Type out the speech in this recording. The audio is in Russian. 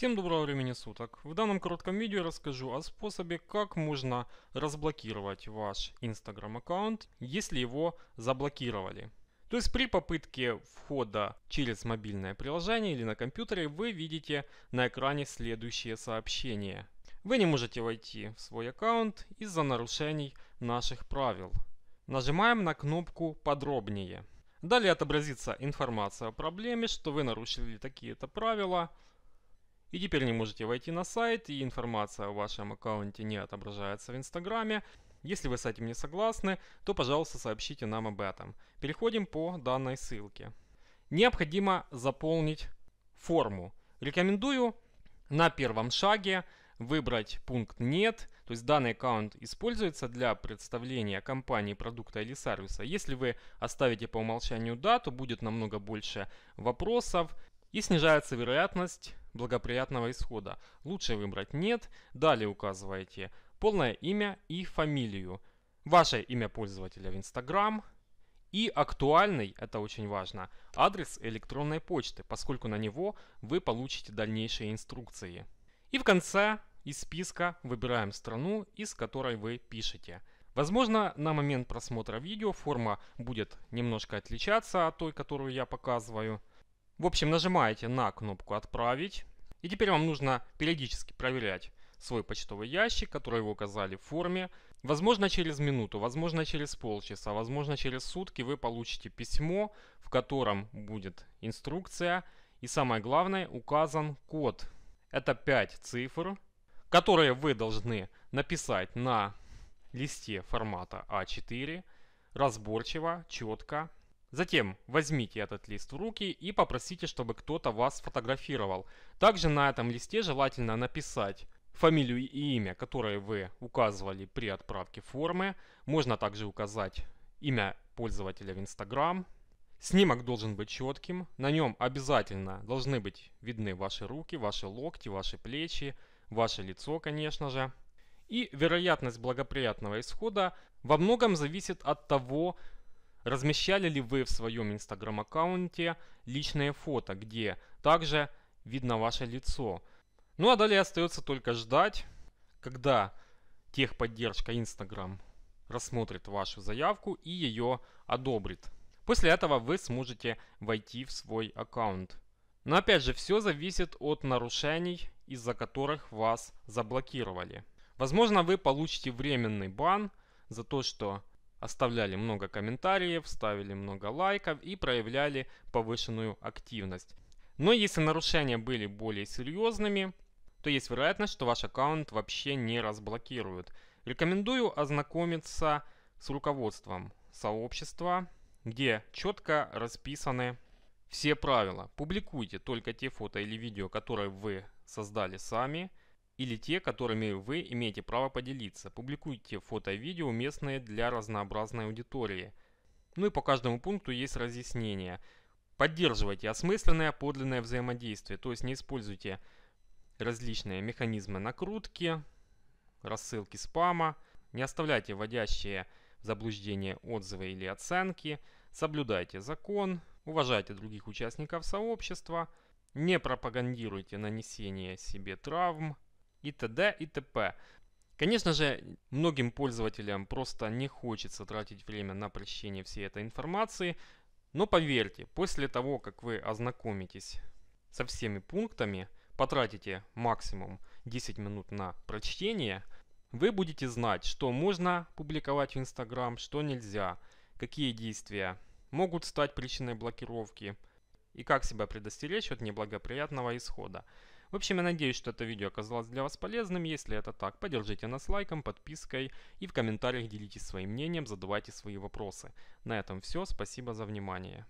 Всем доброго времени суток. В данном коротком видео расскажу о способе, как можно разблокировать ваш Instagram аккаунт, если его заблокировали. То есть при попытке входа через мобильное приложение или на компьютере вы видите на экране следующее сообщение. Вы не можете войти в свой аккаунт из-за нарушений наших правил. Нажимаем на кнопку «Подробнее». Далее отобразится информация о проблеме, что вы нарушили такие-то правила – и теперь не можете войти на сайт, и информация о вашем аккаунте не отображается в Инстаграме. Если вы с этим не согласны, то, пожалуйста, сообщите нам об этом. Переходим по данной ссылке. Необходимо заполнить форму. Рекомендую на первом шаге выбрать пункт «Нет», то есть данный аккаунт используется для представления компании, продукта или сервиса. Если вы оставите по умолчанию «Да», то будет намного больше вопросов и снижается вероятность благоприятного исхода. Лучше выбрать «Нет». Далее указываете полное имя и фамилию. Ваше имя пользователя в Instagram и актуальный, это очень важно, адрес электронной почты, поскольку на него вы получите дальнейшие инструкции. И в конце из списка выбираем страну, из которой вы пишете. Возможно, на момент просмотра видео форма будет немножко отличаться от той, которую я показываю. В общем, нажимаете на кнопку «Отправить». И теперь вам нужно периодически проверять свой почтовый ящик, который вы указали в форме. Возможно, через минуту, возможно, через полчаса, возможно, через сутки вы получите письмо, в котором будет инструкция и самое главное указан код. Это 5 цифр, которые вы должны написать на листе формата А4 разборчиво, четко Затем возьмите этот лист в руки и попросите, чтобы кто-то вас сфотографировал. Также на этом листе желательно написать фамилию и имя, которые вы указывали при отправке формы. Можно также указать имя пользователя в Instagram. Снимок должен быть четким, на нем обязательно должны быть видны ваши руки, ваши локти, ваши плечи, ваше лицо, конечно же. И вероятность благоприятного исхода во многом зависит от того, Размещали ли вы в своем инстаграм-аккаунте личные фото, где также видно ваше лицо? Ну а далее остается только ждать, когда техподдержка Instagram рассмотрит вашу заявку и ее одобрит. После этого вы сможете войти в свой аккаунт. Но опять же, все зависит от нарушений, из-за которых вас заблокировали. Возможно, вы получите временный бан за то, что оставляли много комментариев, ставили много лайков и проявляли повышенную активность. Но если нарушения были более серьезными, то есть вероятность, что ваш аккаунт вообще не разблокируют. Рекомендую ознакомиться с руководством сообщества, где четко расписаны все правила. Публикуйте только те фото или видео, которые вы создали сами или те, которыми вы имеете право поделиться. Публикуйте фото и видео, уместные для разнообразной аудитории. Ну и по каждому пункту есть разъяснение. Поддерживайте осмысленное подлинное взаимодействие, то есть не используйте различные механизмы накрутки, рассылки спама, не оставляйте вводящие в заблуждение отзывы или оценки, соблюдайте закон, уважайте других участников сообщества, не пропагандируйте нанесение себе травм, и т.д. и т.п. Конечно же, многим пользователям просто не хочется тратить время на прощение всей этой информации, но поверьте, после того, как вы ознакомитесь со всеми пунктами, потратите максимум 10 минут на прочтение, вы будете знать, что можно публиковать в Instagram, что нельзя, какие действия могут стать причиной блокировки и как себя предостеречь от неблагоприятного исхода. В общем, я надеюсь, что это видео оказалось для вас полезным. Если это так, поддержите нас лайком, подпиской и в комментариях делитесь своим мнением, задавайте свои вопросы. На этом все, спасибо за внимание.